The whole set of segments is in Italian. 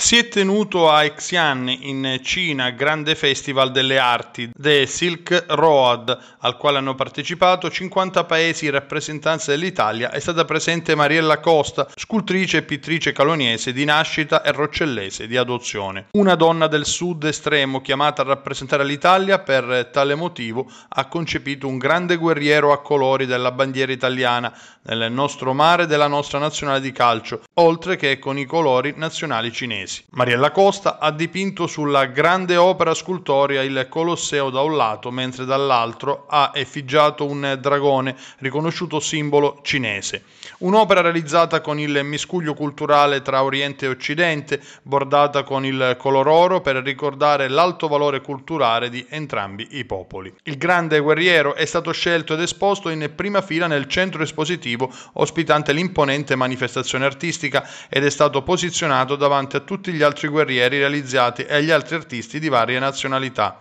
Si è tenuto a Xi'an in Cina grande festival delle arti, The Silk Road, al quale hanno partecipato 50 paesi in rappresentanza dell'Italia. È stata presente Mariella Costa, scultrice e pittrice caloniese di nascita e roccellese di adozione. Una donna del sud estremo chiamata a rappresentare l'Italia per tale motivo ha concepito un grande guerriero a colori della bandiera italiana nel nostro mare della nostra nazionale di calcio, oltre che con i colori nazionali cinesi. Veronesi. Mariella Costa ha dipinto sulla grande opera scultorea il Colosseo da un lato, mentre dall'altro ha effigiato un dragone, riconosciuto simbolo cinese. Un'opera realizzata con il miscuglio culturale tra Oriente e Occidente, bordata con il color oro per ricordare l'alto valore culturale di entrambi i popoli. Il grande guerriero è stato scelto ed esposto in prima fila nel centro espositivo ospitante l'imponente manifestazione artistica ed è stato posizionato davanti a tutti tutti gli altri guerrieri realizzati e agli altri artisti di varie nazionalità.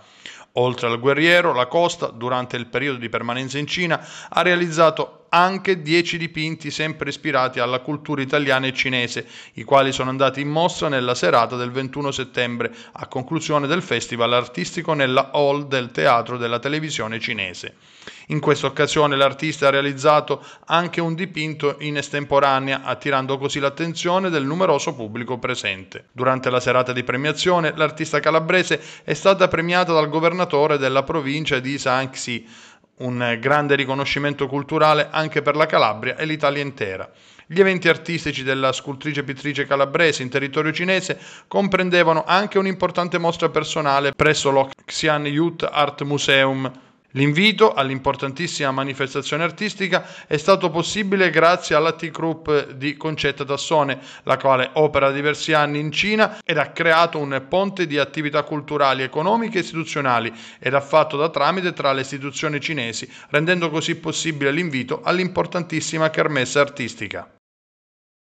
Oltre al guerriero, la Costa, durante il periodo di permanenza in Cina, ha realizzato anche dieci dipinti sempre ispirati alla cultura italiana e cinese, i quali sono andati in mostra nella serata del 21 settembre, a conclusione del festival artistico nella hall del Teatro della Televisione cinese. In questa occasione l'artista ha realizzato anche un dipinto in estemporanea, attirando così l'attenzione del numeroso pubblico presente. Durante la serata di premiazione, l'artista calabrese è stata premiata dal governatore della provincia di Sanxi, un grande riconoscimento culturale anche per la Calabria e l'Italia intera. Gli eventi artistici della scultrice pittrice calabrese in territorio cinese comprendevano anche un'importante mostra personale presso lo Xian Youth Art Museum L'invito all'importantissima manifestazione artistica è stato possibile grazie alla T-Group di Concetta Tassone, la quale opera diversi anni in Cina ed ha creato un ponte di attività culturali, economiche e istituzionali ed ha fatto da tramite tra le istituzioni cinesi, rendendo così possibile l'invito all'importantissima kermesse artistica.